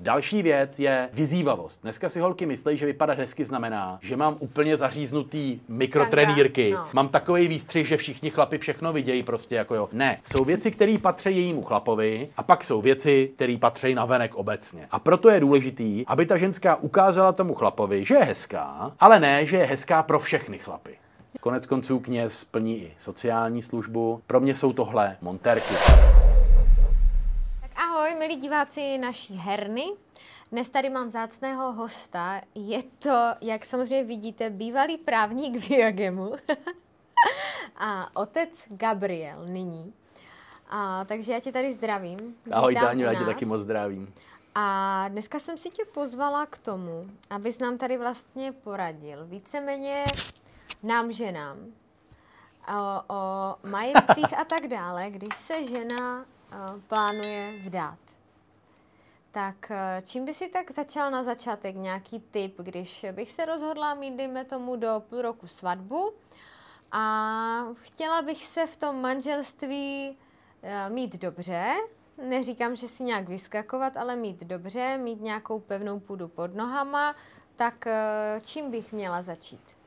Další věc je vyzývavost. Dneska si holky myslí, že vypadat hezky znamená, že mám úplně zaříznutý mikrotrenírky, no. mám takový výstřih, že všichni chlapi všechno vidějí prostě jako jo. Ne, jsou věci, které patří jejímu chlapovi a pak jsou věci, které patří na venek obecně. A proto je důležitý, aby ta ženská ukázala tomu chlapovi, že je hezká, ale ne, že je hezká pro všechny chlapy. Konec konců kněz plní i sociální službu. Pro mě jsou tohle monterky. Ahoj, milí diváci naší herny. Dnes tady mám zácného hosta. Je to, jak samozřejmě vidíte, bývalý právník Viagemu a otec Gabriel nyní. A, takže já tě tady zdravím. Ahoj, Dáňu, já tě taky moc zdravím. A dneska jsem si tě pozvala k tomu, abys nám tady vlastně poradil víceméně nám ženám o, o majetcích a tak dále, když se žena plánuje vdát. Tak e, čím by si tak začal na začátek nějaký tip, když bych se rozhodla mít, dejme tomu, do půl roku svatbu a chtěla bych se v tom manželství e, mít dobře, neříkám, že si nějak vyskakovat, ale mít dobře, mít nějakou pevnou půdu pod nohama, tak e, čím bych měla začít?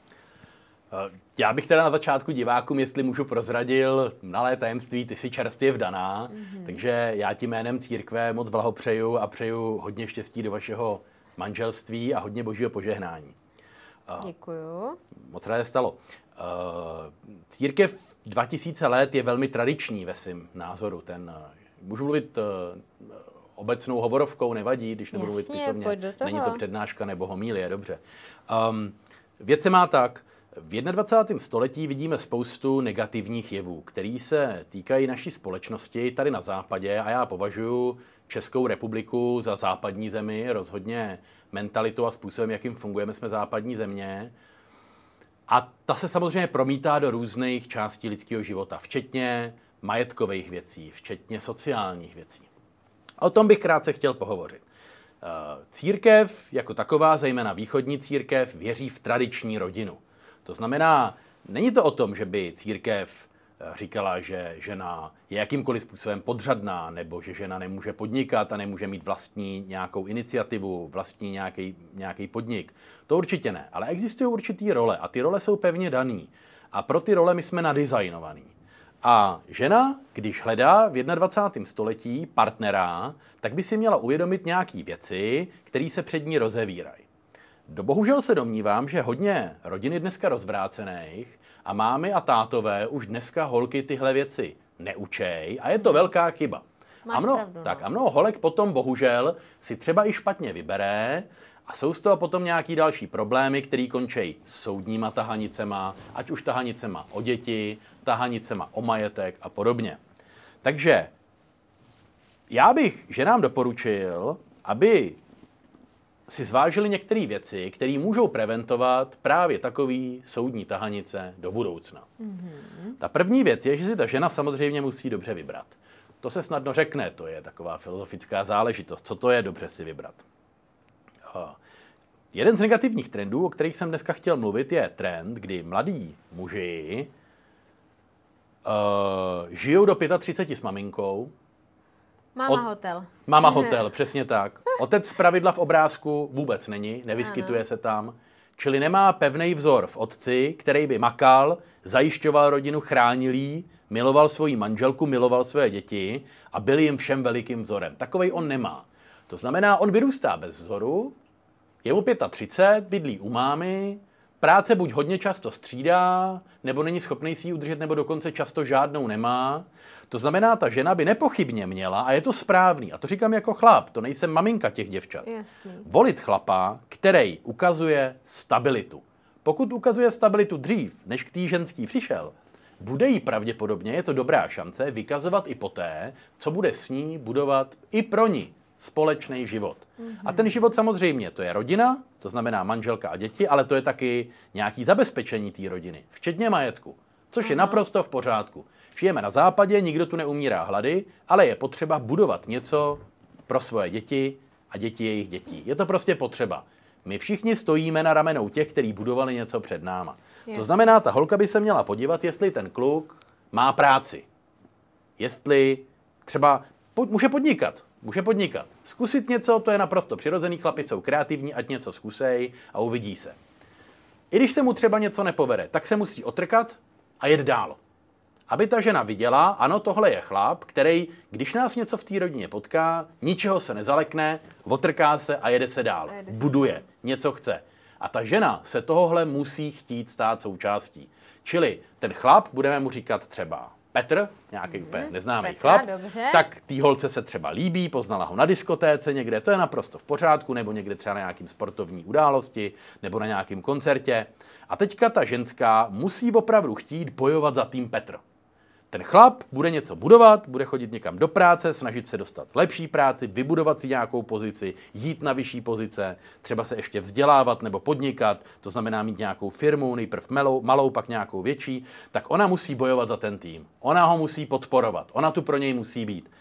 Eh, já bych teda na začátku divákům, jestli můžu, prozradil malé tajemství, ty jsi čerstvě vdaná, mm-hmm. takže já ti jménem církve moc blahopřeju a přeju hodně štěstí do vašeho manželství a hodně božího požehnání. Eh, Děkuju. Moc ráda stalo. Eh, církev 2000 let je velmi tradiční ve svém názoru. Ten, můžu mluvit obecnou hovorovkou, nevadí, když nebudu mluvit písemně. Není to přednáška nebo homílie, dobře. Um, věc se má tak, v 21. století vidíme spoustu negativních jevů, který se týkají naší společnosti tady na západě a já považuji Českou republiku za západní zemi, rozhodně mentalitu a způsobem, jakým fungujeme, jsme západní země. A ta se samozřejmě promítá do různých částí lidského života, včetně majetkových věcí, včetně sociálních věcí. O tom bych krátce chtěl pohovořit. Eh, církev jako taková, zejména východní církev, věří v tradiční rodinu. To znamená, není to o tom, že by církev eh, říkala, že žena je jakýmkoliv způsobem podřadná, nebo že žena nemůže podnikat a nemůže mít vlastní nějakou iniciativu, vlastní nějaký, nějaký podnik. To určitě ne, ale existují určitý role a ty role jsou pevně daný. A pro ty role my jsme nadizajnovaný. A žena, když hledá v 21. století partnera, tak by si měla uvědomit nějaké věci, které se před ní rozevírají. Do no, bohužel se domnívám, že hodně rodin dneska rozvrácených a mámy a tátové už dneska holky tyhle věci neučej a je to velká chyba. Máš a mnoho, pravdu, no. Tak a mnoho holek potom bohužel si třeba i špatně vybere a jsou z toho potom nějaký další problémy, které končí soudníma tahanicema, ať už tahanicema o děti, tahanicema o majetek a podobně. Takže já bych ženám doporučil, aby si zvážili některé věci, které můžou preventovat právě takový soudní tahanice do budoucna. Mm-hmm. Ta první věc je, že si ta žena samozřejmě musí dobře vybrat. To se snadno řekne, to je taková filozofická záležitost. Co to je dobře si vybrat? Jeden z negativních trendů, o kterých jsem dneska chtěl mluvit, je trend, kdy mladí muži uh, žijou do 35 s maminkou. Mama Od... hotel. Mama hotel, přesně tak. Otec z pravidla v obrázku vůbec není, nevyskytuje ano. se tam. Čili nemá pevný vzor v otci, který by makal, zajišťoval rodinu, chránil jí, miloval svoji manželku, miloval své děti a byl jim všem velikým vzorem. Takovej on nemá. To znamená, on vyrůstá bez vzoru, je mu 35, bydlí u mámy, práce buď hodně často střídá, nebo není schopný si ji udržet, nebo dokonce často žádnou nemá. To znamená, ta žena by nepochybně měla, a je to správný, a to říkám jako chlap, to nejsem maminka těch děvčat, Jasný. volit chlapa, který ukazuje stabilitu. Pokud ukazuje stabilitu dřív, než k té ženský přišel, bude jí pravděpodobně, je to dobrá šance, vykazovat i poté, co bude s ní budovat i pro ní společný život. Mm-hmm. A ten mhm. život samozřejmě, to je rodina, to znamená manželka a děti, ale to je taky nějaký zabezpečení té rodiny, včetně majetku, což Aha. je naprosto v pořádku. Žijeme na západě, nikdo tu neumírá hlady, ale je potřeba budovat něco pro svoje děti a děti jejich dětí. Je to prostě potřeba. My všichni stojíme na ramenou těch, kteří budovali něco před náma. Je. To znamená, ta holka by se měla podívat, jestli ten kluk má práci. Jestli třeba po, může podnikat. Může podnikat. Zkusit něco, to je naprosto přirozený. Chlapi jsou kreativní, ať něco zkusej a uvidí se. I když se mu třeba něco nepovede, tak se musí otrkat a jet dál aby ta žena viděla, ano, tohle je chlap, který, když nás něco v té rodině potká, ničeho se nezalekne, otrká se a jede se dál. Jede se. Buduje, něco chce. A ta žena se tohohle musí chtít stát součástí. Čili ten chlap, budeme mu říkat třeba Petr, nějaký mm, úplně neznámý Petra, chlap, dobře. tak té holce se třeba líbí, poznala ho na diskotéce někde, to je naprosto v pořádku, nebo někde třeba na nějakým sportovní události, nebo na nějakém koncertě. A teďka ta ženská musí opravdu chtít bojovat za tým Petr. Ten chlap bude něco budovat, bude chodit někam do práce, snažit se dostat lepší práci, vybudovat si nějakou pozici, jít na vyšší pozice, třeba se ještě vzdělávat nebo podnikat, to znamená mít nějakou firmu, nejprv malou, malou pak nějakou větší, tak ona musí bojovat za ten tým. Ona ho musí podporovat, ona tu pro něj musí být.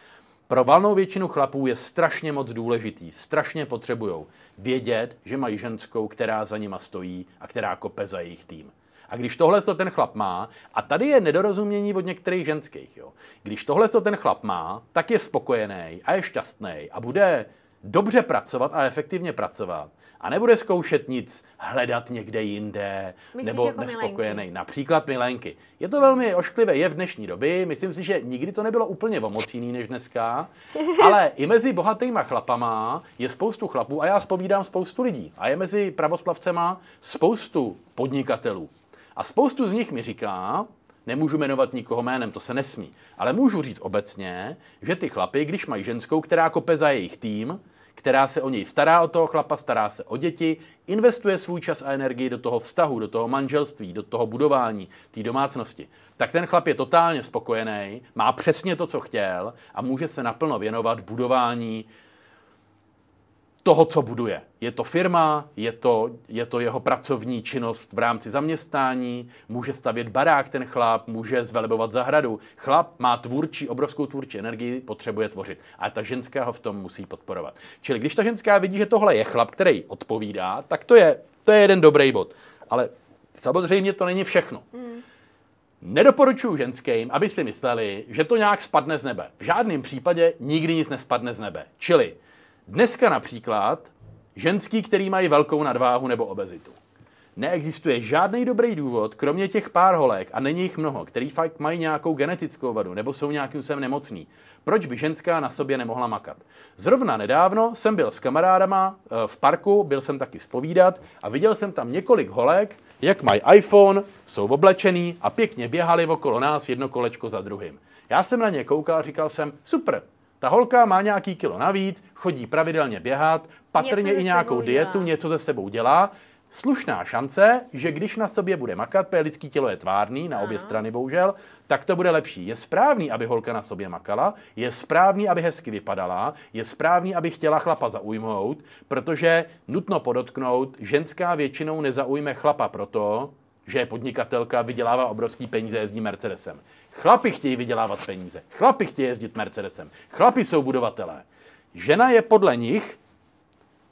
Pro valnou většinu chlapů je strašně moc důležitý, strašně potřebujou vědět, že mají ženskou, která za nima stojí a která kope za jejich tým. A když tohle to ten chlap má, a tady je nedorozumění od některých ženských, jo. Když tohle to ten chlap má, tak je spokojený a je šťastný a bude dobře pracovat a efektivně pracovat a nebude zkoušet nic hledat někde jinde Myslíš nebo jako nespokojený. Milenky. Například milenky. Je to velmi ošklivé, je v dnešní době. Myslím si, že nikdy to nebylo úplně o moc jiný než dneska, ale i mezi bohatýma chlapama je spoustu chlapů a já spovídám spoustu lidí. A je mezi pravoslavcema spoustu podnikatelů, a spoustu z nich mi říká, nemůžu jmenovat nikoho jménem, to se nesmí, ale můžu říct obecně, že ty chlapy, když mají ženskou, která kope za jejich tým, která se o něj stará o toho chlapa, stará se o děti, investuje svůj čas a energii do toho vztahu, do toho manželství, do toho budování, té domácnosti, tak ten chlap je totálně spokojený, má přesně to, co chtěl a může se naplno věnovat budování toho, co buduje. Je to firma, je to, je to jeho pracovní činnost v rámci zaměstnání, může stavět barák ten chlap, může zvelebovat zahradu. Chlap má tvůrčí, obrovskou tvůrčí energii, potřebuje tvořit. A ta ženská ho v tom musí podporovat. Čili když ta ženská vidí, že tohle je chlap, který odpovídá, tak to je, to je jeden dobrý bod. Ale samozřejmě to není všechno. Mm. Nedoporučuji ženským, aby si mysleli, že to nějak spadne z nebe. V žádném případě nikdy nic nespadne z nebe. Čili Dneska například ženský, který mají velkou nadváhu nebo obezitu. Neexistuje žádný dobrý důvod, kromě těch pár holek, a není jich mnoho, který fakt mají nějakou genetickou vadu nebo jsou nějakým sem nemocný. Proč by ženská na sobě nemohla makat? Zrovna nedávno jsem byl s kamarádama eh, v parku, byl jsem taky spovídat a viděl jsem tam několik holek, jak mají iPhone, jsou oblečený a pěkně běhali okolo nás jedno kolečko za druhým. Já jsem na ně koukal a říkal jsem, super, ta holka má nějaký kilo navíc, chodí pravidelně běhat, patrně i nějakou dietu, dělá. něco ze sebou dělá. Slušná šance, že když na sobě bude makat, protože lidský tělo je tvárný na obě Aha. strany bohužel, tak to bude lepší. Je správný, aby holka na sobě makala, je správný, aby hezky vypadala, je správný, aby chtěla chlapa zaujmout, protože nutno podotknout, ženská většinou nezaujme chlapa proto, že je podnikatelka, vydělává obrovský peníze, jezdí Mercedesem. Chlapi chtějí vydělávat peníze, chlapi chtějí jezdit Mercedesem, chlapi jsou budovatelé. Žena je podle nich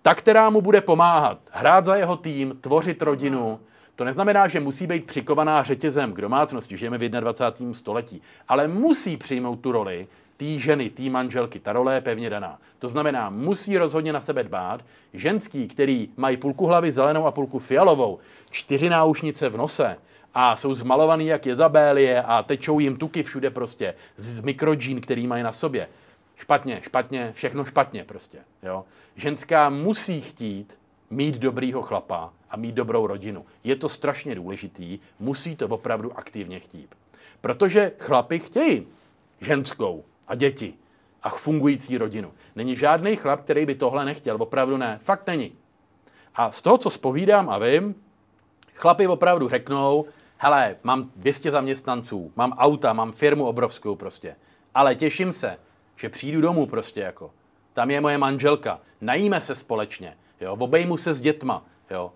ta, která mu bude pomáhat, hrát za jeho tým, tvořit rodinu. To neznamená, že musí být přikovaná řetězem k domácnosti, žijeme v 21. století, ale musí přijmout tu roli, té ženy, té manželky, ta role je pevně daná. To znamená, musí rozhodně na sebe dbát. Ženský, který mají půlku hlavy zelenou a půlku fialovou, čtyři náušnice v nose, a jsou zmalovaný jak jezabélie a tečou jim tuky všude prostě z mikrodžín, který mají na sobě. Špatně, špatně, všechno špatně prostě. Jo? Ženská musí chtít mít dobrýho chlapa a mít dobrou rodinu. Je to strašně důležitý, musí to opravdu aktivně chtít. Protože chlapy chtějí ženskou, a děti a fungující rodinu. Není žádný chlap, který by tohle nechtěl, opravdu ne, fakt není. A z toho, co spovídám a vím, chlapi opravdu řeknou, hele, mám 200 zaměstnanců, mám auta, mám firmu obrovskou prostě, ale těším se, že přijdu domů prostě jako. Tam je moje manželka, najíme se společně, jo, obejmu se s dětma, jo,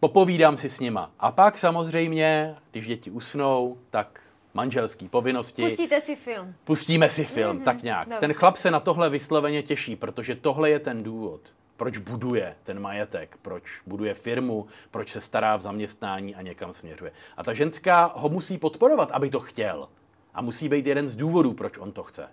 popovídám si s nima. A pak samozřejmě, když děti usnou, tak manželský povinnosti. Pustíte si film. Pustíme si film, mm-hmm. tak nějak. Dobře. Ten chlap se na tohle vysloveně těší, protože tohle je ten důvod, proč buduje ten majetek, proč buduje firmu, proč se stará v zaměstnání a někam směřuje. A ta ženská ho musí podporovat, aby to chtěl. A musí být jeden z důvodů, proč on to chce.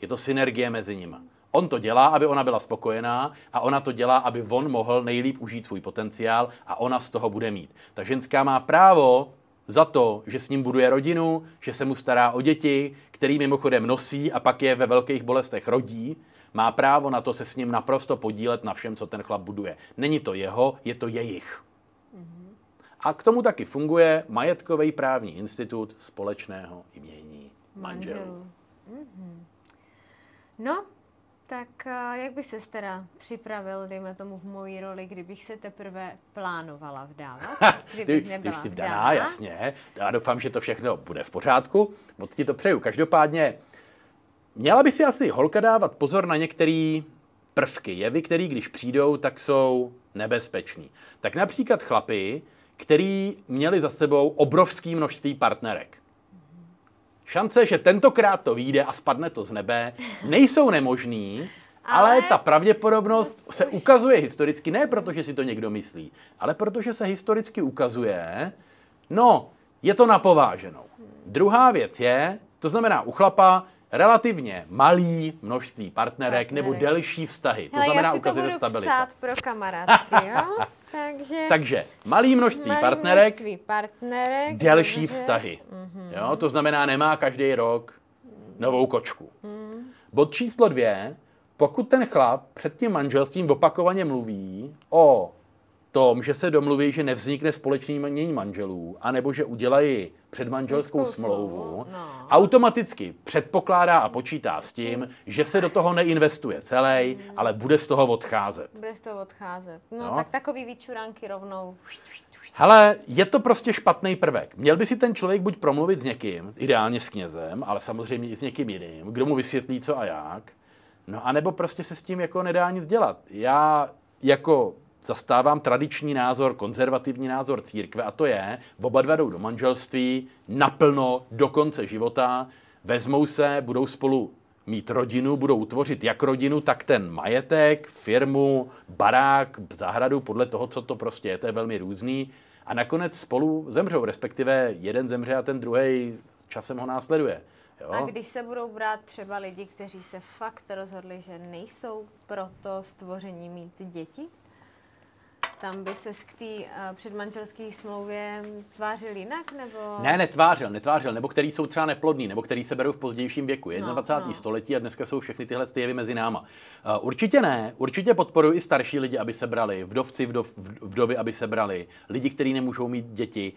Je to synergie mezi nimi. On to dělá, aby ona byla spokojená a ona to dělá, aby on mohl nejlíp užít svůj potenciál a ona z toho bude mít. Ta ženská má právo za to, že s ním buduje rodinu, že se mu stará o děti, který mimochodem nosí a pak je ve velkých bolestech rodí, má právo na to se s ním naprosto podílet na všem, co ten chlap buduje. Není to jeho, je to jejich. Mhm. A k tomu taky funguje majetkový právní institut společného jmění manželů. Manžel. Mm-hmm. No, tak eh, jak by se teda připravil, dejme tomu, v mojí roli, kdybych se teprve plánovala vdávat? Kdybych ty, nebyla ty jsi vdaná, jasně. Já doufám, že to všechno bude v pořádku. Moc ti to přeju. Každopádně, měla by si asi holka dávat pozor na některé prvky, jevy, které když přijdou, tak jsou nebezpečný. Tak například chlapy, který měli za sebou obrovské množství partnerek. Šance, že tentokrát to vyjde a spadne to z nebe, nejsou nemožný, ale, ta pravděpodobnost se ukazuje historicky, ne protože si to někdo myslí, ale protože se historicky ukazuje, no, je to napováženou. Druhá věc je, to znamená u chlapa, relativně malý množství partnerek, partnerek. nebo delší vztahy. Hele, to znamená, ukazuje stabilitu. Já si to budu stabilita. psát pro kamarádky, jo? Takže, Takže malý množství malý partnerek, množství partnerek delší protože... vztahy. Mm-hmm. Jo, to znamená, nemá každý rok novou kočku. Mm-hmm. Bod číslo dvě, pokud ten chlap před tím manželstvím opakovaně mluví o tom, že se domluví, že nevznikne společný mění manželů, anebo že udělají předmanželskou smlouvu, no. automaticky předpokládá a počítá s tím, že se do toho neinvestuje celý, mm. ale bude z toho odcházet. Bude z toho odcházet. No, no. tak takový výčuránky rovnou. Hele, je to prostě špatný prvek. Měl by si ten člověk buď promluvit s někým, ideálně s knězem, ale samozřejmě i s někým jiným, kdo mu vysvětlí co a jak, no anebo prostě se s tím jako nedá nic dělat. Já jako zastávám tradiční názor, konzervativní názor církve a to je, oba dva jdou do manželství naplno do konce života, vezmou se, budou spolu mít rodinu, budou utvořit jak rodinu, tak ten majetek, firmu, barák, zahradu, podle toho, co to prostě je, to je velmi různý. A nakonec spolu zemřou, respektive jeden zemře a ten druhý časem ho následuje. Jo? A když se budou brát třeba lidi, kteří se fakt rozhodli, že nejsou pro to stvoření mít děti, tam by se k té uh, předmanželské smlouvě tvářil jinak? Nebo... Ne, netvářil, netvářil, nebo který jsou třeba neplodný, nebo který se berou v pozdějším věku. 21. No, no. století a dneska jsou všechny tyhle ty jevy mezi náma. Uh, určitě ne, určitě podporuji i starší lidi, aby se brali, vdovci, vdov, vdovy, aby se brali, lidi, kteří nemůžou mít děti.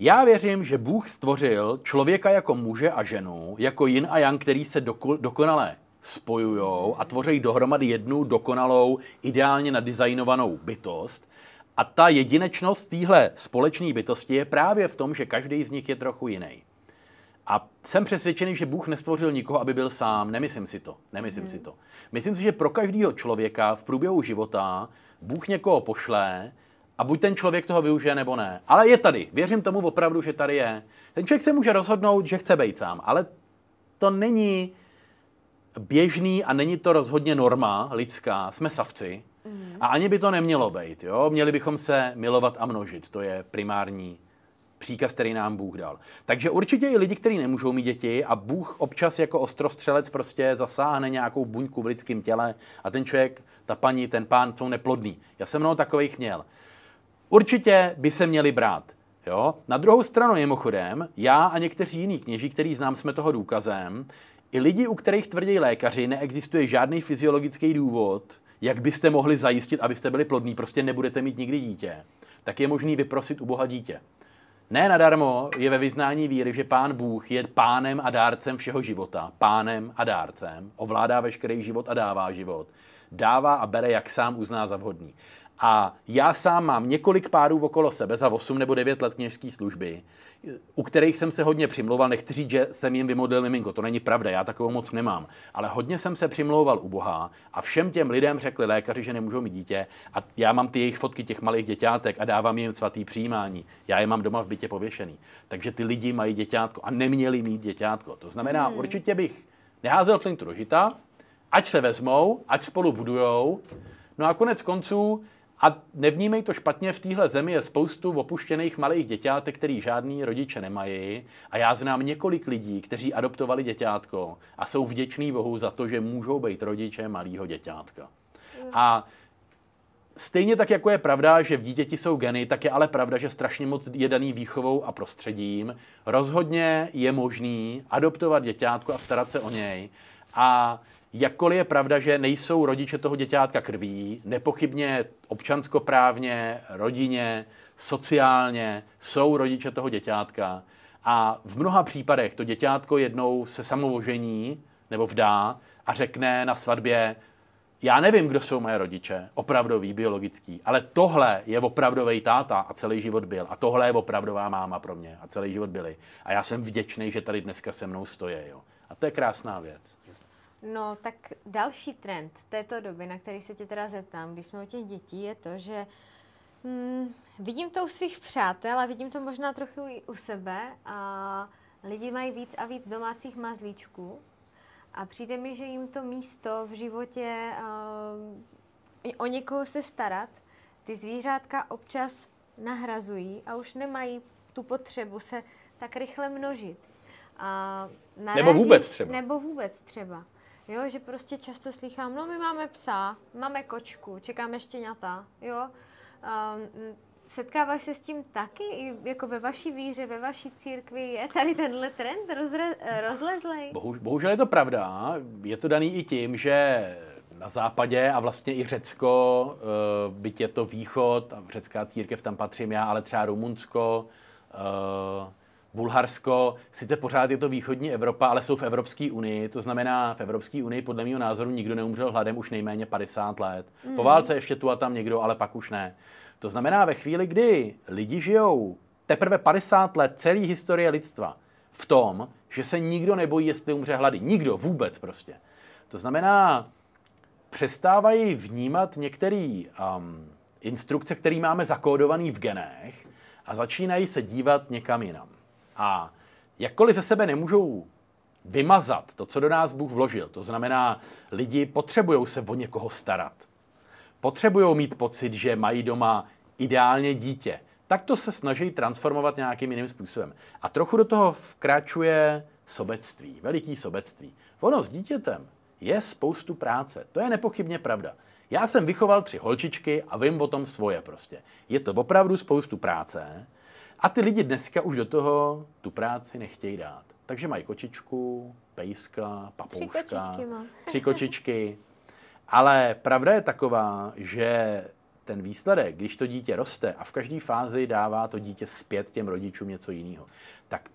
Já věřím, že Bůh stvořil člověka jako muže a ženu, jako jin a yang, který se dokonale spojují a tvoří dohromady jednu dokonalou, ideálně nadizajnovanou bytost. A ta jedinečnost téhle společné bytosti je právě v tom, že každý z nich je trochu jiný. A jsem přesvědčený, že Bůh nestvořil nikoho, aby byl sám. Nemyslím si to. Nemyslím hmm. si to. Myslím si, že pro každého člověka v průběhu života Bůh někoho pošle a buď ten člověk toho využije nebo ne. Ale je tady. Věřím tomu opravdu, že tady je. Ten člověk se může rozhodnout, že chce být sám, ale to není běžný a není to rozhodně norma lidská, jsme savci. Mm. A ani by to nemělo být. Jo? Měli bychom se milovat a množit. To je primární příkaz, který nám Bůh dal. Takže určitě i lidi, kteří nemůžou mít děti a Bůh občas jako ostrostřelec prostě zasáhne nějakou buňku v lidském těle a ten člověk, ta paní, ten pán jsou neplodný. Já jsem mnoho takových měl. Určitě by se měli brát. Jo? Na druhou stranu, mimochodem, já a někteří jiní kněží, který znám, jsme toho důkazem, i lidi, u kterých tvrdí lékaři, neexistuje žádný fyziologický důvod, jak byste mohli zajistit, abyste byli plodní, prostě nebudete mít nikdy dítě, tak je možný vyprosit u Boha dítě. Ne nadarmo je ve vyznání víry, že pán Bůh je pánem a dárcem všeho života. Pánem a dárcem. Ovládá veškerý život a dává život. Dává a bere, jak sám uzná za vhodný. A já sám mám několik párů okolo sebe za 8 nebo 9 let kněžské služby, u kterých jsem se hodně přimlouval. Nechci říct, že jsem jim vymodlil miminko, to není pravda, já takovou moc nemám. Ale hodně jsem se přimlouval u Boha a všem těm lidem řekli lékaři, že nemůžou mít dítě. A já mám ty jejich fotky těch malých děťátek a dávám jim svatý přijímání. Já je mám doma v bytě pověšený. Takže ty lidi mají děťátko a neměli mít děťátko. To znamená, hmm. určitě bych neházel flintu do žita, ať se vezmou, ať spolu budujou. No a konec konců, a nevnímej to špatně, v téhle zemi je spoustu opuštěných malých děťátek, který žádný rodiče nemají. A já znám několik lidí, kteří adoptovali děťátko a jsou vděční Bohu za to, že můžou být rodiče malého děťátka. A Stejně tak, jako je pravda, že v dítěti jsou geny, tak je ale pravda, že strašně moc je daný výchovou a prostředím. Rozhodně je možný adoptovat děťátko a starat se o něj. A Jakkoliv je pravda, že nejsou rodiče toho děťátka krví, nepochybně občanskoprávně, rodině, sociálně jsou rodiče toho děťátka a v mnoha případech to děťátko jednou se samovožení nebo vdá a řekne na svatbě, já nevím, kdo jsou moje rodiče, opravdový, biologický, ale tohle je opravdový táta a celý život byl. A tohle je opravdová máma pro mě a celý život byli. A já jsem vděčný, že tady dneska se mnou stojí. Jo. A to je krásná věc. No, tak další trend této doby, na který se tě teda zeptám, když jsme u těch dětí, je to, že hmm, vidím to u svých přátel a vidím to možná trochu i u sebe a lidi mají víc a víc domácích mazlíčků a přijde mi, že jim to místo v životě uh, o někoho se starat, ty zvířátka občas nahrazují a už nemají tu potřebu se tak rychle množit. A narážíš, nebo vůbec třeba. Nebo vůbec třeba. Jo, že prostě často slychám, no my máme psa, máme kočku, čekáme ňata, jo. Um, setkáváš se s tím taky, jako ve vaší víře, ve vaší církvi, je tady tenhle trend rozre, eh, rozlezlej? Bohu, bohužel je to pravda, je to daný i tím, že na západě a vlastně i Řecko, eh, byť je to východ, a řecká církev tam patřím já, ale třeba Rumunsko, eh, Bulharsko, sice pořád je to východní Evropa, ale jsou v Evropské unii, to znamená v Evropské unii podle mého názoru nikdo neumřel hladem už nejméně 50 let. Mm. Po válce ještě tu a tam někdo, ale pak už ne. To znamená ve chvíli, kdy lidi žijou teprve 50 let celé historie lidstva v tom, že se nikdo nebojí, jestli umře hlady. Nikdo, vůbec prostě. To znamená, přestávají vnímat některé um, instrukce, které máme zakódované v genech a začínají se dívat někam jinam. A jakkoliv ze sebe nemůžou vymazat to, co do nás Bůh vložil, to znamená, lidi potřebují se o někoho starat. Potřebují mít pocit, že mají doma ideálně dítě. Tak to se snaží transformovat nějakým jiným způsobem. A trochu do toho vkračuje sobectví, veliký sobectví. Ono s dítětem je spoustu práce. To je nepochybně pravda. Já jsem vychoval tři holčičky a vím o tom svoje prostě. Je to opravdu spoustu práce, a ty lidi dneska už do toho tu práci nechtějí dát. Takže mají kočičku, pejska, papouška. Tři kočičky mám. Tři kočičky. Ale pravda je taková, že ten výsledek, když to dítě roste a v každé fázi dává to dítě zpět těm rodičům něco jiného, tak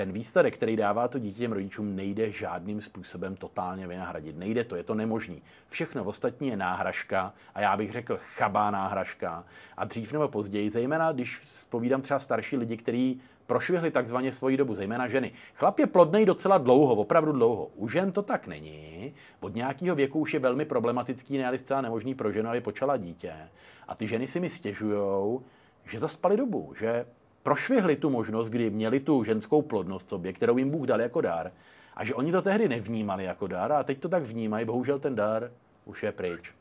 ten výsledek, který dává to dítě těm rodičům, nejde žádným způsobem totálně vynahradit. Nejde to, je to nemožný. Všechno ostatní je náhražka a já bych řekl chabá náhražka. A dřív nebo později, zejména když spovídám třeba starší lidi, kteří prošvihli takzvaně svoji dobu, zejména ženy. Chlap je plodnej docela dlouho, opravdu dlouho. U žen to tak není. Od nějakého věku už je velmi problematický, ne zcela nemožný pro ženu, aby počala dítě. A ty ženy si mi stěžují, že zaspali dobu, že prošvihli tu možnost, kdy měli tu ženskou plodnost sobě, kterou jim Bůh dal jako dár. A že oni to tehdy nevnímali jako dár a teď to tak vnímají, bohužel ten dár už je pryč.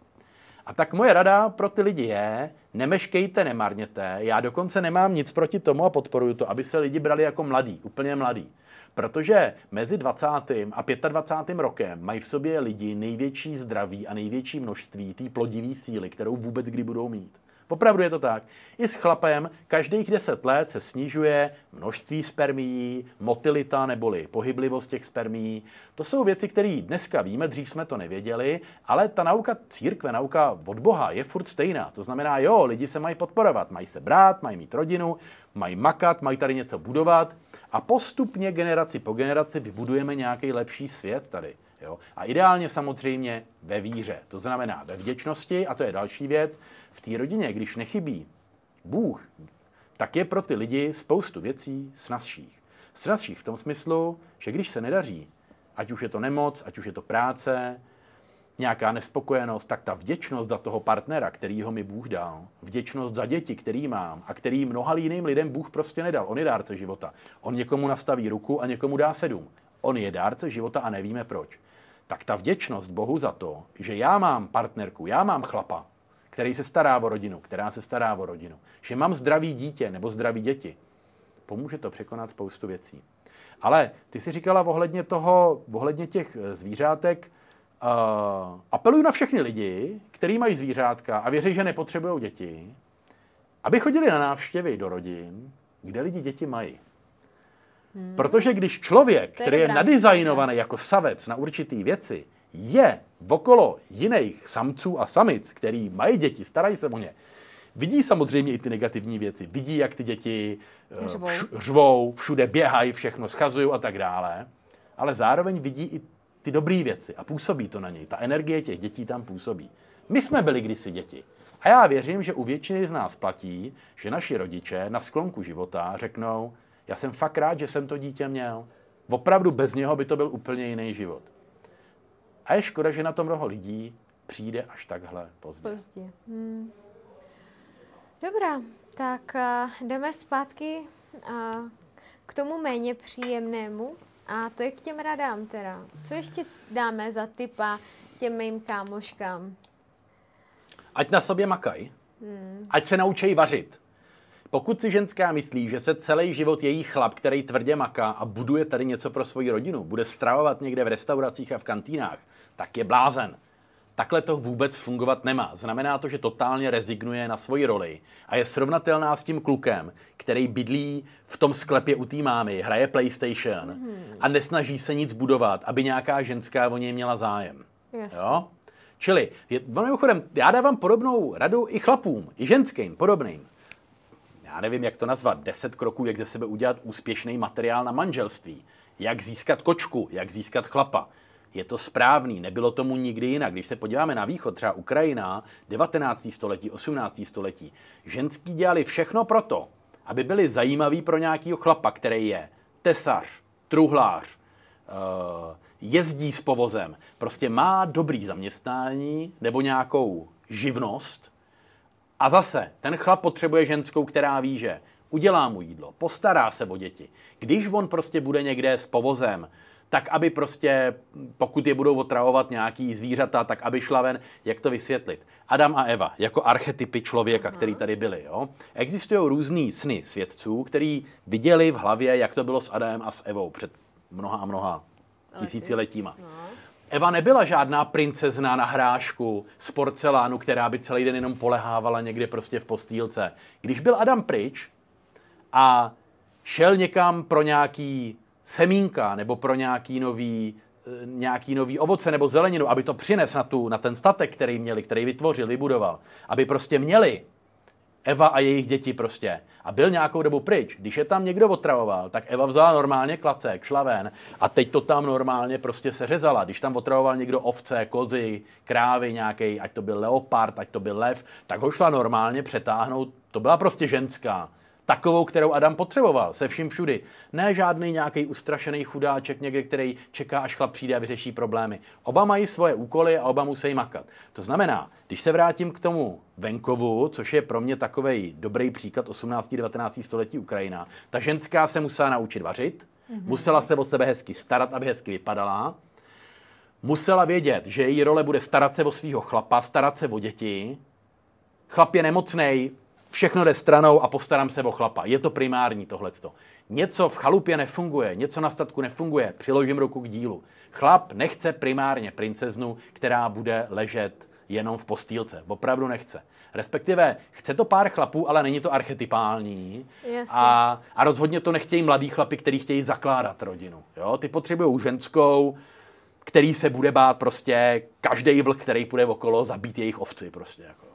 A tak moje rada pro ty lidi je, nemeškejte, nemarněte. Já dokonce nemám nic proti tomu a podporuju to, aby se lidi brali jako mladí, úplně mladí. Protože mezi 20. a 25. rokem mají v sobě lidi největší zdraví a největší množství té plodivé síly, kterou vůbec kdy budou mít. Opravdu je to tak. I s chlapem každých 10 let se snižuje množství spermií, motilita neboli pohyblivost těch spermií. To jsou věci, které dneska víme, dřív jsme to nevěděli, ale ta nauka církve, nauka od Boha je furt stejná. To znamená, jo, lidi se mají podporovat, mají se brát, mají mít rodinu, mají makat, mají tady něco budovat a postupně generaci po generaci vybudujeme nějaký lepší svět tady. Jo? A ideálně samozřejmě ve víře, to znamená ve vděčnosti, a to je další věc, v té rodině, když nechybí Bůh, tak je pro ty lidi spoustu věcí snazších. Snazších v tom smyslu, že když se nedaří, ať už je to nemoc, ať už je to práce, nějaká nespokojenost, tak ta vděčnost za toho partnera, který ho mi Bůh dal, vděčnost za děti, který mám a který mnoha jiným lidem Bůh prostě nedal. On je dárce života. On někomu nastaví ruku a někomu dá sedm. On je dárce života a nevíme proč tak ta vděčnost Bohu za to, že já mám partnerku, já mám chlapa, který se stará o rodinu, která se stará o rodinu, že mám zdravý dítě nebo zdraví děti, pomůže to překonat spoustu věcí. Ale ty si říkala ohledně toho, ohledně těch eh, zvířátek, uh, apeluju na všechny lidi, kteří mají zvířátka a věří, že nepotřebují děti, aby chodili na návštěvy do rodin, kde lidi děti mají. Hmm. Protože když člověk, který je, nadizajnovaný jako savec na určitý věci, je okolo jiných samců a samic, který mají děti, starají se o ně, vidí samozřejmě i ty negativní věci. Vidí, jak ty děti žvou, eh, vš- všude běhají, všechno schazují a tak dále. Ale zároveň vidí i ty dobré věci a působí to na něj. Ta energie těch dětí tam působí. My jsme byli kdysi děti. A já věřím, že u většiny z nás platí, že naši rodiče na sklonku života řeknou, já jsem fakt rád, že jsem to dítě měl. Opravdu bez něho by to byl úplně jiný život. A je škoda, že na tom mnoho lidí přijde až takhle pozdě. Pozdě. Hmm. Dobrá, tak uh, jdeme zpátky uh, k tomu méně příjemnému a to je k těm radám teda. Co ještě dáme za typa těm mým kámoškám? Ať na sobě makají. Hmm. Ať se naučí vařit. Pokud si ženská myslí, že se celý život její chlap, který tvrdě maká a buduje tady něco pro svoji rodinu, bude stravovat někde v restauracích a v kantínách, tak je blázen. Takhle to vůbec fungovat nemá. Znamená to, že totálně rezignuje na svoji roli a je srovnatelná s tím klukem, který bydlí v tom sklepě u té mámy, hraje PlayStation a nesnaží se nic budovat, aby nějaká ženská o něj měla zájem. Yes. Jo? Čili, je, mimochodem, já dávám podobnou radu i chlapům, i ženským, podobným já nevím, jak to nazvat, 10 kroků, jak ze sebe udělat úspěšný materiál na manželství. Jak získat kočku, jak získat chlapa. Je to správný, nebylo tomu nikdy jinak. Když se podíváme na východ, třeba Ukrajina, 19. století, 18. století, ženský dělali všechno proto, aby byli zajímaví pro nějakého chlapa, který je tesař, truhlář, eh, jezdí s povozem, prostě má dobrý zaměstnání nebo nějakou živnost, a zase, ten chlap potřebuje ženskou, která ví, že udělá mu jídlo, postará se o děti. Když on prostě bude někde s povozem, tak aby prostě, pokud je budou otravovat nějaký zvířata, tak aby šla ven, jak to vysvětlit. Adam a Eva, jako archetypy člověka, který tady byli. Jo? Existují různý sny svědců, který viděli v hlavě, jak to bylo s Adamem a s Evou před mnoha a mnoha tisíciletíma. No. Eva nebyla žádná princezna na hrášku z porcelánu, která by celý den jenom polehávala někde prostě v postýlce. Když byl Adam pryč a šel někam pro nějaký semínka nebo pro nějaký nový, eh, nějaký nový ovoce nebo zeleninu, aby to přines na, tu, na ten statek, který měli, který vytvořil, vybudoval, aby prostě měli Eva a jejich děti prostě. A byl nějakou dobu pryč. Když je tam někdo otravoval, tak Eva vzala normálně klacek, šla ven a teď to tam normálně prostě seřezala. Když tam otravoval někdo ovce, kozy, krávy nějaký, ať to byl leopard, ať to byl lev, tak ho šla normálně přetáhnout. To byla prostě ženská. Takovou, kterou Adam potřeboval, se vším všudy. Ne žádný nějaký ustrašený chudáček někde, který čeká, až chlap přijde a vyřeší problémy. Oba mají svoje úkoly a oba musí makat. To znamená, když se vrátím k tomu venkovu, což je pro mě takový dobrý příklad 18. 19. století Ukrajina, ta ženská se musela naučit vařit, mm-hmm. musela se o sebe hezky starat, aby hezky vypadala, musela vědět, že její role bude starat se o svého chlapa, starat se o děti. Chlap je nemocnej, všechno jde stranou a postarám se o chlapa. Je to primární tohleto. Něco v chalupě nefunguje, něco na statku nefunguje, přiložím ruku k dílu. Chlap nechce primárně princeznu, která bude ležet jenom v postýlce. Opravdu nechce. Respektive chce to pár chlapů, ale není to archetypální. A, a rozhodně to nechtějí mladí chlapy, kteří chtějí zakládat rodinu. Jo? Ty potřebují ženskou, který se bude bát prostě každý vlk, který půjde okolo, zabít jejich ovci prostě. Jako.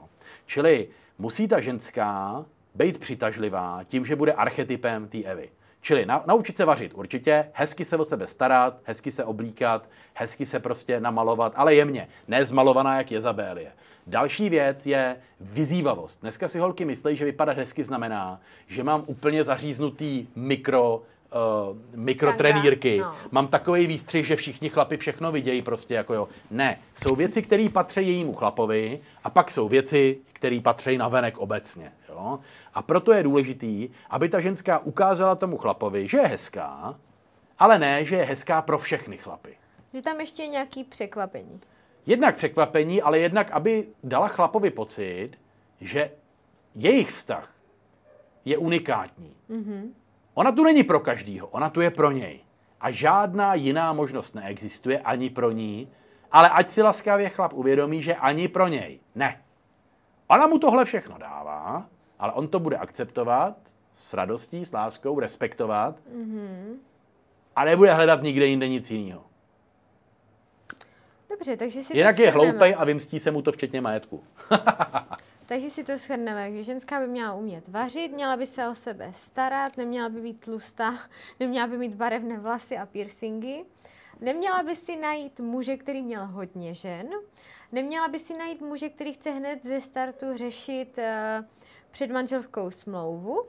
Čili musí ta ženská být přitažlivá tím, že bude archetypem té Evy. Čili na, naučit se vařit určitě, hezky se o sebe starat, hezky se oblíkat, hezky se prostě namalovat, ale jemně, nezmalovaná, jak Jezabélie. Další věc je vyzývavost. Dneska si holky myslí, že vypadat hezky znamená, že mám úplně zaříznutý mikro, uh, eh, mikrotrenírky, no. mám takový výstřih, že všichni chlapi všechno vidějí prostě jako jo. Ne, jsou věci, které patří jejímu chlapovi a pak jsou věci, který patří na venek obecně. Jo? A proto je důležitý, aby ta ženská ukázala tomu chlapovi, že je hezká, ale ne, že je hezká pro všechny chlapy. Že tam ještě je nějaký překvapení. Jednak překvapení, ale jednak, aby dala chlapovi pocit, že jejich vztah je unikátní. Mm-hmm. Ona tu není pro každýho, ona tu je pro něj. A žádná jiná možnost neexistuje ani pro ní, ale ať si laskavě chlap uvědomí, že ani pro něj ne. Ona mu tohle všechno dává, ale on to bude akceptovat s radostí, s láskou, respektovat mm-hmm. a nebude hledat nikde jinde nic jiného. Dobře, takže si Jinak to je hloupej a vymstí se mu to včetně majetku. takže si to shrneme, že ženská by měla umět vařit, měla by se o sebe starat, neměla by být tlustá, neměla by mít barevné vlasy a piercingy. Neměla by si najít muže, který měl hodně žen, neměla by si najít muže, který chce hned ze startu řešit uh, předmanželskou smlouvu,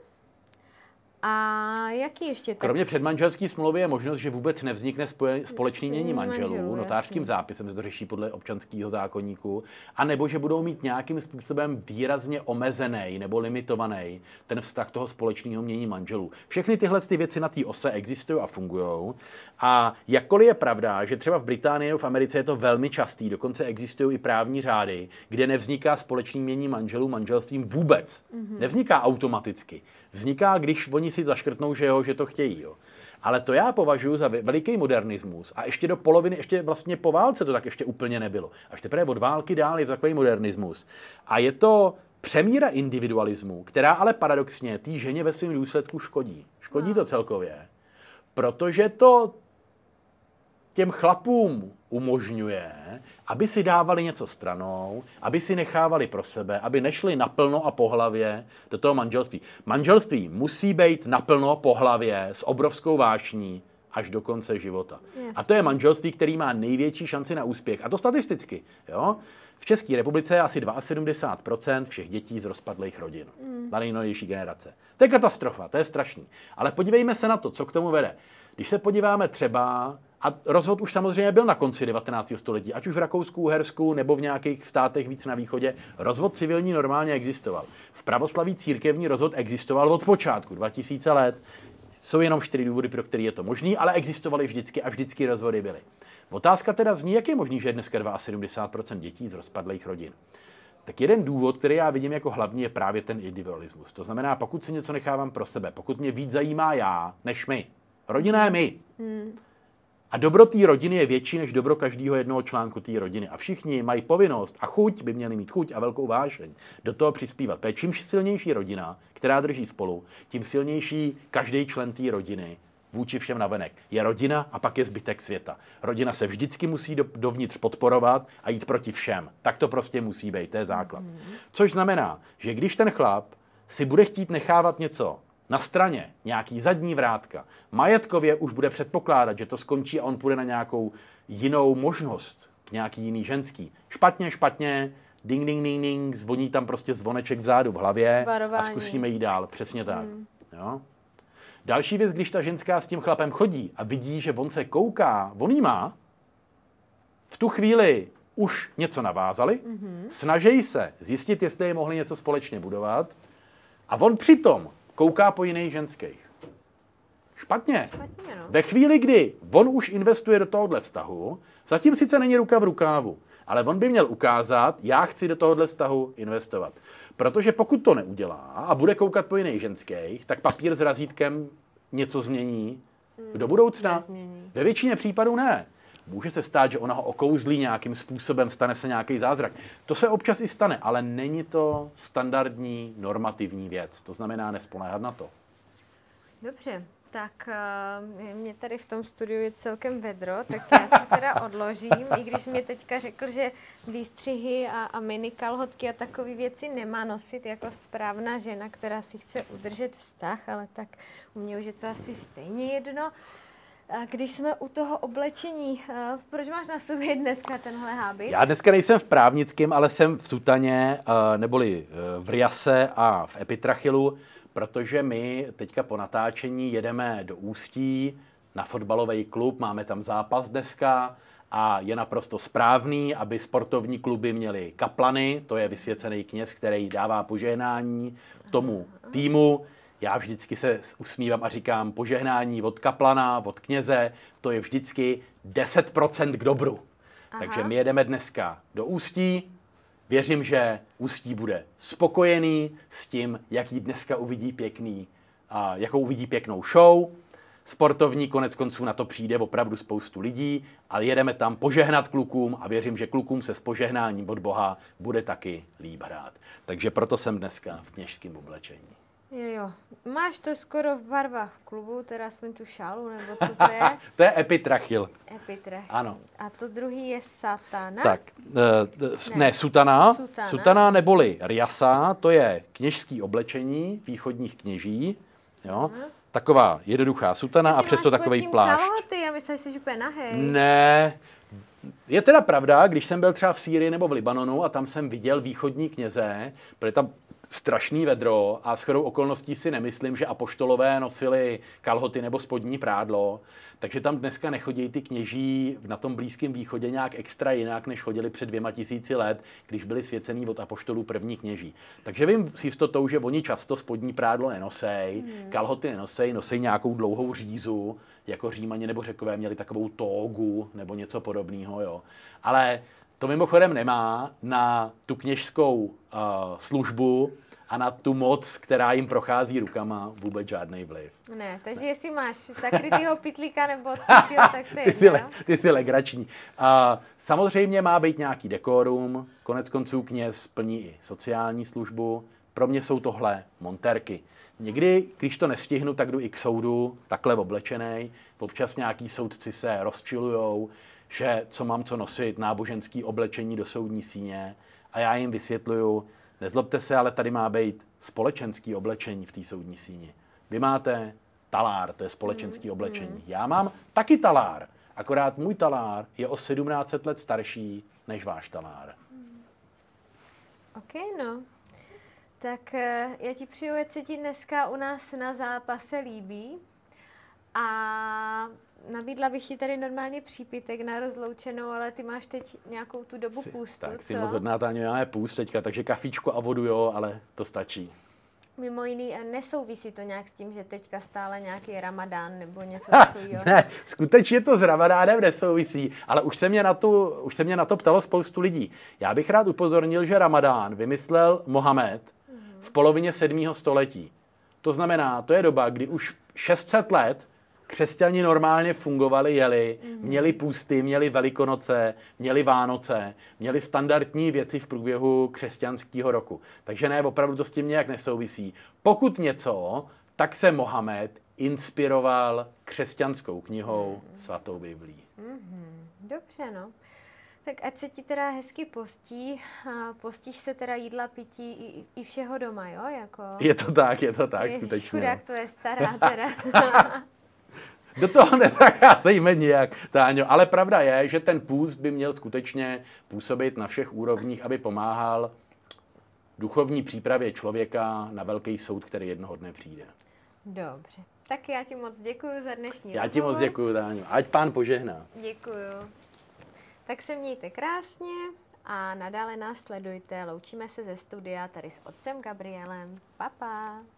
a jaký ještě? Tak? Kromě předmanželské smlouvy je možnost, že vůbec nevznikne spoje, společný mění manželů, manželů notářským jasný. zápisem se to řeší podle občanského zákonníku, nebo že budou mít nějakým způsobem výrazně omezený nebo limitovaný ten vztah toho společného mění manželů. Všechny tyhle ty věci na té ose existují a fungují. A jakkoliv je pravda, že třeba v Británii nebo v Americe je to velmi častý, dokonce existují i právní řády, kde nevzniká společný mění manželů manželstvím vůbec. Mm-hmm. Nevzniká automaticky. Vzniká, když oni si zaškrtnou, že jo, že to chtějí. Jo. Ale to já považuji za veliký modernismus. A ještě do poloviny, ještě vlastně po válce to tak ještě úplně nebylo. Až teprve od války dál je to takový modernismus. A je to přemíra individualismu, která ale paradoxně té ženě ve svém důsledku škodí. Škodí no. to celkově. Protože to těm chlapům umožňuje, aby si dávali něco stranou, aby si nechávali pro sebe, aby nešli naplno a po hlavě do toho manželství. Manželství musí být naplno po hlavě s obrovskou vášní až do konce života. Yes. A to je manželství, který má největší šanci na úspěch. A to statisticky. Jo? V České republice je asi 72% všech dětí z rozpadlých rodin. Mm. Na nejnovější generace. To je katastrofa, to je strašný. Ale podívejme se na to, co k tomu vede. Když se podíváme třeba a rozvod už samozřejmě byl na konci 19. století, ať už v Rakousku, Uhersku nebo v nějakých státech víc na východě. Rozvod civilní normálně existoval. V pravoslaví církevní rozvod existoval od počátku, 2000 let. Jsou jenom čtyři důvody, pro které je to možné, ale existovaly vždycky a vždycky rozvody byly. Otázka teda zní, jak je možný, že je dneska 72% dětí z rozpadlých rodin. Tak jeden důvod, který já vidím jako hlavní, je právě ten individualismus. To znamená, pokud si něco nechávám pro sebe, pokud mě víc zajímá já než my, rodina je my. Hmm. A dobro té rodiny je větší než dobro každého jednoho článku té rodiny. A všichni mají povinnost a chuť, by měli mít chuť a velkou vášeň do toho přispívat. To je čím silnější rodina, která drží spolu, tím silnější každý člen té rodiny vůči všem navenek. Je rodina a pak je zbytek světa. Rodina se vždycky musí do, dovnitř podporovat a jít proti všem. Tak to prostě musí být, to je základ. Hmm. Což znamená, že když ten chlap si bude chtít nechávat něco na straně nějaký zadní vrátka. Majetkově už bude předpokládat, že to skončí a on půjde na nějakou jinou možnost, nějaký jiný ženský. Špatně, špatně, ding, ding, ding, ding, zvoní tam prostě zvoneček vzadu v hlavě Varování. a zkusíme jít dál. Přesně tak. Hmm. Jo? Další věc, když ta ženská s tím chlapem chodí a vidí, že on se kouká, on jí má, v tu chvíli už něco navázali, mm-hmm. snaží se zjistit, jestli je mohli něco společně budovat a on přitom kouká po jiných ženských. Špatně. Špatně no. Ve chvíli, kdy on už investuje do tohohle vztahu, zatím sice není ruka v rukávu, ale on by měl ukázat, já chci do tohohle vztahu investovat. Protože pokud to neudělá a bude koukat po jiných ženských, tak papír s razítkem něco změní hmm, do budoucna. Nezmění. Ve většině případů ne. Může se stát, že ona ho okouzlí nějakým způsobem, stane se nějaký zázrak. To se občas i stane, ale není to standardní normativní věc. To znamená nespoléhat na to. Dobře, tak eh, mě tady v tom studiu je celkem vedro, tak já se teda odložím, i když mě teďka řekl, že výstřihy a, a mini kalhotky a takové věci nemá nosit jako správná žena, která si chce udržet vztah, ale tak u mě už je to asi stejně jedno. Když jsme u toho oblečení, eh, proč máš na sobě dneska tenhle hábit? Já dneska nejsem v právnickém, ale jsem v sutaně, eh, neboli eh, v riase a v epitrachilu, protože my teďka po natáčení jedeme do Ústí na fotbalový klub, máme tam zápas dneska a je naprosto správný, aby sportovní kluby měly kaplany, to je vysvěcený kněz, který dává požehnání tomu týmu, já vždycky se usmívám a říkám požehnání od kaplana, od kněze, to je vždycky 10% k dobru. Aha. Takže my jedeme dneska do Ústí. Věřím, že Ústí bude spokojený s tím, jaký dneska uvidí pěkný, a jakou uvidí pěknou show. Sportovní konec konců na to přijde opravdu spoustu lidí, ale jedeme tam požehnat klukům a věřím, že klukům se s požehnáním od Boha bude taky líb hrát. Takže proto jsem dneska v kněžském oblečení. Jo, jo. Máš to skoro v barvách klubu, teda aspoň tu šálu, nebo co to je? to je epitrachil. Epitrachil. Ano. A to druhý je satana? Tak, eh, ne, ne sutana. Sutana, sutana neboli riasa, to je kněžský oblečení východních kněží. Jo? Aha. Taková jednoduchá sutana a, a přesto takový plášť. Ty já myslím, že jsi úplně nahej. Ne, je teda pravda, když jsem byl třeba v Sýrii nebo v Libanonu a tam jsem viděl východní kněze, protože tam strašný vedro a shodou okolností si nemyslím, že apoštolové nosili kalhoty nebo spodní prádlo, takže tam dneska nechodí ty kněží na tom Blízkém východě nějak extra jinak, než chodili před dvěma tisíci let, když byli svěcení od apoštolů první kněží. Takže vím s jistotou, že oni často spodní prádlo nenosej, hmm. kalhoty nenosej, nosej nějakou dlouhou řízu, jako římani nebo řekové měli takovou tógu nebo něco podobného, jo. Ale to mimochodem nemá na tu kněžskou uh, službu a na tu moc, která jim prochází rukama, vůbec žádný vliv. Ne, takže ne. jestli máš zakrytýho pitlíka nebo odkrytýho, tak to je ty, jsi ty jsi legrační. Uh, samozřejmě má být nějaký dekorum, konec konců kněz plní i sociální službu. Pro mě jsou tohle monterky. Někdy, když to nestihnu, tak jdu i k soudu, takhle oblečený. Občas nějaký soudci se rozčilujou, že co mám co nosit, náboženský oblečení do soudní síně a já jim vysvětluju, nezlobte se, ale tady má být společenský oblečení v té soudní síni. Vy máte talár, to je společenský mm-hmm. oblečení. Já mám taky talár, akorát můj talár je o 17 let starší než váš talár. Hmm. OK, no. Tak eh, já ti přeju, ať se ti dneska u nás na zápase líbí. A nabídla bych ti tady normálně přípitek na rozloučenou, ale ty máš teď nějakou tu dobu jsi, půstu, Tak, co? ty moc hodná, Táně, máme půst teďka, takže kafičku a vodu, jo, ale to stačí. Mimo jiný, eh, nesouvisí to nějak s tím, že teďka stále nějaký ramadán nebo něco takového? Ne, skutečně to s ramadánem nesouvisí, ale už se, mě na tu, už se mě na to ptalo spoustu lidí. Já bych rád upozornil, že ramadán vymyslel Mohamed v mhm. polovině 7. století. To znamená, to je doba, kdy už 600 let křesťani normálně fungovali, jeli, mm-hmm. měli půsty, měli velikonoce, měli Vánoce, měli standardní věci v průběhu křesťanského roku. Takže ne, opravdu to s tím nějak nesouvisí. Pokud něco, tak se Mohamed inspiroval křesťanskou knihou mm-hmm. Svatou Biblí. Mm-hmm. Dobře, no. Tak ať se ti teda hezky postí, postíš se teda jídla, pití i, i všeho doma, jo? Jako... Je to tak, je to tak, Ježiš, skutečně. chudák, no. to je stará teda. do toho nezacházejme nijak, Táňo. Ale pravda je, že ten půst by měl skutečně působit na všech úrovních, aby pomáhal duchovní přípravě člověka na velký soud, který jednoho dne přijde. Dobře. Tak já ti moc děkuji za dnešní Já ti moc děkuji, Táňo. Ať pán požehná. Děkuju. Tak se mějte krásně a nadále nás sledujte. Loučíme se ze studia tady s otcem Gabrielem. Pa, pa.